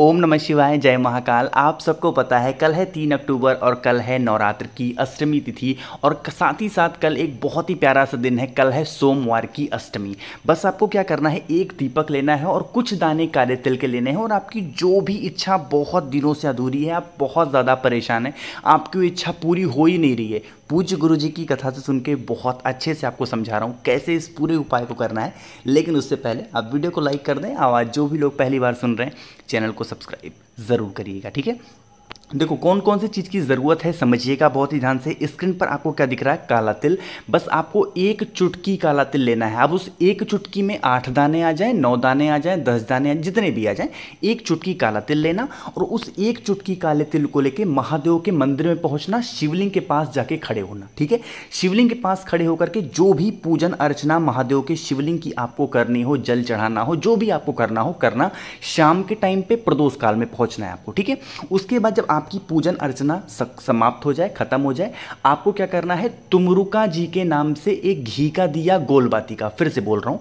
ओम नमः शिवाय जय महाकाल आप सबको पता है कल है तीन अक्टूबर और कल है नवरात्र की अष्टमी तिथि और साथ ही साथ कल एक बहुत ही प्यारा सा दिन है कल है सोमवार की अष्टमी बस आपको क्या करना है एक दीपक लेना है और कुछ दाने काले तिल के लेने हैं और आपकी जो भी इच्छा बहुत दिनों से अधूरी है आप बहुत ज़्यादा परेशान हैं आपकी इच्छा पूरी हो ही नहीं रही है पूज्य गुरु जी की कथा से सुन के बहुत अच्छे से आपको समझा रहा हूँ कैसे इस पूरे उपाय को करना है लेकिन उससे पहले आप वीडियो को लाइक कर दें आवाज़ जो भी लोग पहली बार सुन रहे हैं चैनल को सब्सक्राइब ज़रूर करिएगा ठीक है देखो कौन कौन सी चीज़ की ज़रूरत है समझिएगा बहुत ही ध्यान से स्क्रीन पर आपको क्या दिख रहा है काला तिल बस आपको एक चुटकी काला तिल लेना है अब उस एक चुटकी में आठ दाने आ जाएं नौ दाने आ जाएं दस दाने आ जितने भी आ जाएं एक चुटकी काला तिल लेना और उस एक चुटकी काले तिल को लेकर महादेव के मंदिर में पहुँचना शिवलिंग के पास जाके खड़े होना ठीक है शिवलिंग के पास खड़े होकर के जो भी पूजन अर्चना महादेव के शिवलिंग की आपको करनी हो जल चढ़ाना हो जो भी आपको करना हो करना शाम के टाइम पर प्रदोष काल में पहुँचना है आपको ठीक है उसके बाद जब आप आपकी पूजन अर्चना समाप्त हो जाए ख़त्म हो जाए आपको क्या करना है तुमरुका जी के नाम से एक घी का दिया गोलबाती का फिर से बोल रहा हूं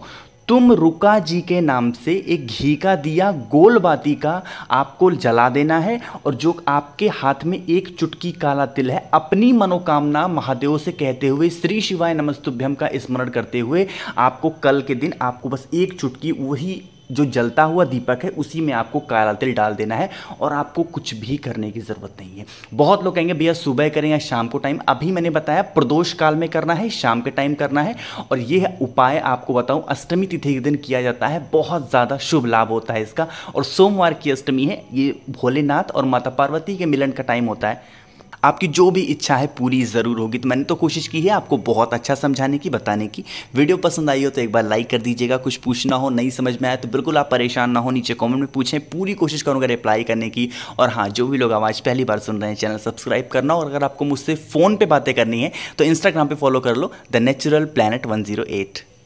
तुम रुका जी के नाम से एक घी का दिया गोल बाती का आपको जला देना है और जो आपके हाथ में एक चुटकी काला तिल है अपनी मनोकामना महादेव से कहते हुए श्री शिवाय नमस्तुभ्यम का स्मरण करते हुए आपको कल के दिन आपको बस एक चुटकी वही जो जलता हुआ दीपक है उसी में आपको काला तिल डाल देना है और आपको कुछ भी करने की ज़रूरत नहीं है बहुत लोग कहेंगे भैया सुबह करें या शाम को टाइम अभी मैंने बताया प्रदोष काल में करना है शाम के टाइम करना है और ये उपाय आपको बताऊँ अष्टमी तिथि के दिन किया जाता है बहुत ज़्यादा शुभ लाभ होता है इसका और सोमवार की अष्टमी है ये भोलेनाथ और माता पार्वती के मिलन का टाइम होता है आपकी जो भी इच्छा है पूरी ज़रूर होगी तो मैंने तो कोशिश की है आपको बहुत अच्छा समझाने की बताने की वीडियो पसंद आई हो तो एक बार लाइक कर दीजिएगा कुछ पूछना हो नहीं समझ में आया तो बिल्कुल आप परेशान ना हो नीचे कमेंट में पूछें पूरी कोशिश करूँगा रिप्लाई करने की और हाँ जो भी लोग आवाज़ पहली बार सुन रहे हैं चैनल सब्सक्राइब करना और अगर आपको मुझसे फ़ोन पर बातें करनी है तो इंस्टाग्राम पर फॉलो कर लो द नेचुरल प्लानट वन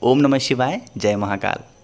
ओम नमः शिवाय जय महाकाल